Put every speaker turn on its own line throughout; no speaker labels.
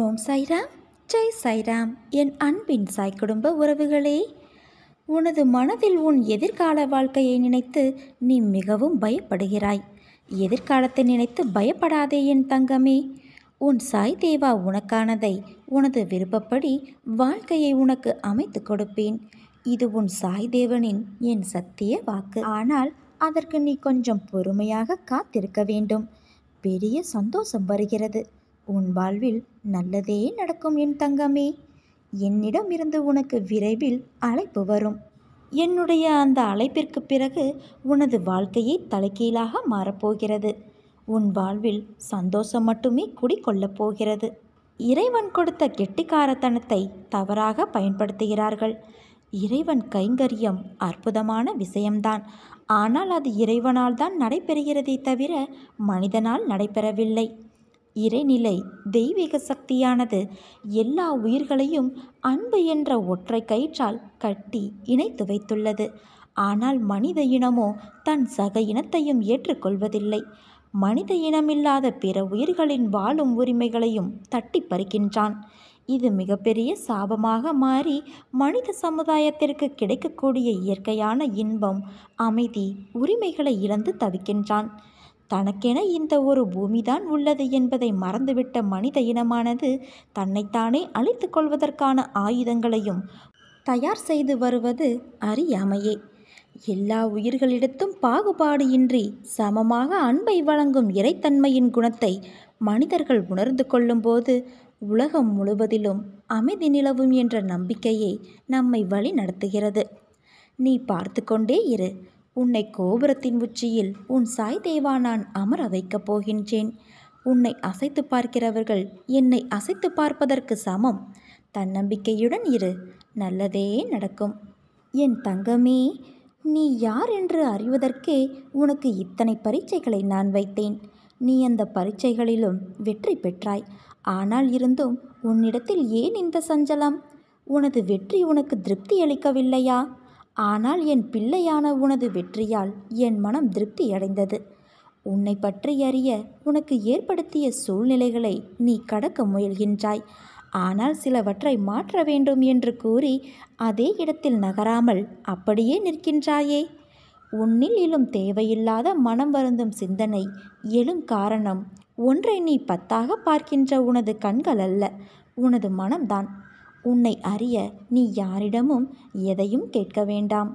ஓம் சைராம் ஜெய் சைராம் என் அன்பின் சாய் குடும்ப உறவுகளே உனது மனதில் உன் எதிர்கால வாழ்க்கையை நினைத்து நீ மிகவும் பயப்படுகிறாய் எதிர்காலத்தை நினைத்து பயப்படாதே என் தங்கமே உன் சாய் தேவா உனக்கானதை உனது விருப்பப்படி வாழ்க்கையை உனக்கு அமைத்து கொடுப்பேன் இது உன் சாய் தேவனின் என் சத்திய வாக்கு ஆனால் அதற்கு நீ கொஞ்சம் பொறுமையாக காத்திருக்க வேண்டும் பெரிய சந்தோஷம் வருகிறது உன் வாழ்வில் நல்லதே நடக்கும் என் தங்கமே என்னிடம் இருந்து உனக்கு விரைவில் அழைப்பு வரும் என்னுடைய அந்த அழைப்பிற்கு பிறகு உனது வாழ்க்கையை தலைகீழாக மாறப்போகிறது உன் வாழ்வில் சந்தோஷம் மட்டுமே குடிக்கொள்ளப் போகிறது இறைவன் கொடுத்த கெட்டிக்காரத்தனத்தை தவறாக பயன்படுத்துகிறார்கள் இறைவன் கைங்கரியம் அற்புதமான விஷயம்தான் ஆனால் அது இறைவனால் தான் நடைபெறுகிறதே தவிர மனிதனால் நடைபெறவில்லை இறைநிலை தெய்வீக சக்தியானது எல்லா உயிர்களையும் அன்பு என்ற ஒற்றை கயிற்றால் கட்டி இணைத்து வைத்துள்ளது ஆனால் மனித இனமோ தன் சக இனத்தையும் ஏற்றுக்கொள்வதில்லை மனித இனமில்லாத பிற உயிர்களின் வாழும் உரிமைகளையும் தட்டி பறிக்கின்றான் இது மிகப்பெரிய சாபமாக மாறி மனித சமுதாயத்திற்கு கிடைக்கக்கூடிய இயற்கையான இன்பம் அமைதி உரிமைகளை இழந்து தவிக்கின்றான் தனக்கென இந்த ஒரு பூமிதான் உள்ளது என்பதை மறந்துவிட்ட மனித இனமானது தன்னைத்தானே அழித்து கொள்வதற்கான ஆயுதங்களையும் தயார் செய்து வருவது அறியாமையே எல்லா உயிர்களிடத்தும் பாகுபாடு இன்றி சமமாக அன்பை வழங்கும் இறைத்தன்மையின் குணத்தை மனிதர்கள் உணர்ந்து கொள்ளும்போது உலகம் முழுவதிலும் அமைதி நிலவும் என்ற நம்பிக்கையே நம்மை வழி நடத்துகிறது நீ பார்த்து கொண்டே இரு உன்னை கோபுரத்தின் உச்சியில் உன் சாய் தேவா நான் அமர வைக்கப் போகின்றேன் உன்னை அசைத்து பார்க்கிறவர்கள் என்னை அசைத்து பார்ப்பதற்கு சமம் தன்னம்பிக்கையுடன் இரு நல்லதே நடக்கும் என் தங்கமே நீ யார் என்று அறிவதற்கே உனக்கு இத்தனை பரீட்சைகளை நான் வைத்தேன் நீ அந்த பரீட்சைகளிலும் வெற்றி பெற்றாய் ஆனால் இருந்தும் உன்னிடத்தில் ஏன் இந்த சஞ்சலம் உனது வெற்றி உனக்கு திருப்தி அளிக்கவில்லையா ஆனால் என் பிள்ளையான உனது வெற்றியால் என் மனம் திருப்தியடைந்தது உன்னை பற்றி அறிய உனக்கு ஏற்படுத்திய சூழ்நிலைகளை நீ கடக்க முயல்கின்றாய் ஆனால் சிலவற்றை மாற்ற வேண்டும் என்று கூறி அதே இடத்தில் நகராமல் அப்படியே நிற்கின்றாயே உன்னில் எழும் தேவையில்லாத மனம் வருந்தும் சிந்தனை எழும் காரணம் ஒன்றை நீ பத்தாக பார்க்கின்ற உனது கண்கள் அல்ல உனது மனம்தான் உன்னை அறிய நீ யாரிடமும் எதையும் கேட்க வேண்டாம்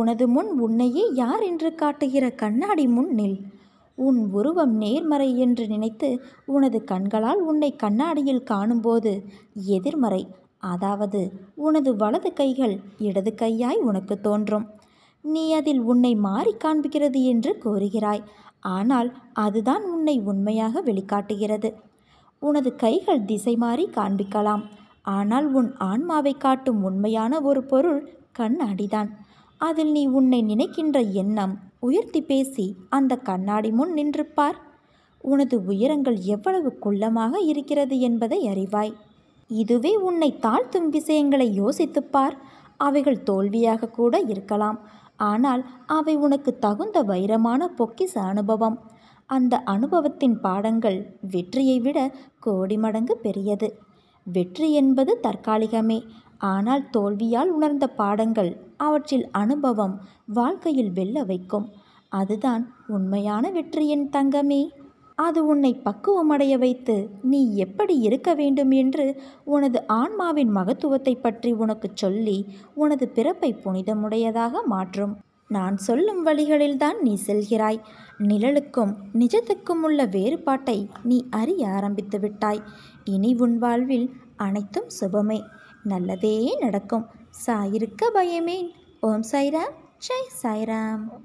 உனது முன் உன்னையே யார் என்று காட்டுகிற கண்ணாடி முன் நில் உன் உருவம் நேர்மறை என்று நினைத்து உனது கண்களால் உன்னை கண்ணாடியில் காணும்போது எதிர்மறை அதாவது உனது வலது கைகள் இடது கையாய் உனக்கு தோன்றும் நீ அதில் உன்னை மாறி காண்பிக்கிறது என்று கூறுகிறாய் ஆனால் அதுதான் உன்னை உண்மையாக வெளிக்காட்டுகிறது உனது கைகள் திசை மாறி காண்பிக்கலாம் ஆனால் உன் ஆன்மாவை காட்டும் உண்மையான ஒரு பொருள் கண்ணாடிதான் அதில் நீ உன்னை நினைக்கின்ற எண்ணம் உயர்த்தி பேசி அந்த கண்ணாடி முன் நின்று பார் உனது உயரங்கள் எவ்வளவு குள்ளமாக இருக்கிறது என்பதை அறிவாய் இதுவே உன்னை தாழ்த்தும் விஷயங்களை யோசித்துப்பார் அவைகள் தோல்வியாக கூட இருக்கலாம் ஆனால் அவை உனக்கு தகுந்த வைரமான பொக்கிச அனுபவம் அந்த அனுபவத்தின் பாடங்கள் வெற்றியை விட கோடி மடங்கு பெரியது வெற்றி என்பது தற்காலிகமே ஆனால் தோல்வியால் உணர்ந்த பாடங்கள் அவற்றில் அனுபவம் வாழ்க்கையில் வெல்ல வைக்கும் அதுதான் உண்மையான வெற்றியின் தங்கமே அது உன்னை பக்குவமடைய வைத்து நீ எப்படி இருக்க வேண்டும் என்று உனது ஆன்மாவின் மகத்துவத்தை பற்றி உனக்கு சொல்லி உனது பிறப்பை புனிதமுடையதாக மாற்றும் நான் சொல்லும் வழிகளில்தான் நீ செல்கிறாய் நிழலுக்கும் நிஜத்துக்கும் உள்ள வேறுபாட்டை நீ அறிய ஆரம்பித்து விட்டாய் இனி உன் வாழ்வில் அனைத்தும் சுபமே நல்லதே நடக்கும் சாயிருக்க பயமேன் ஓம் சாய்ராம் ஜெய் சாய்ராம்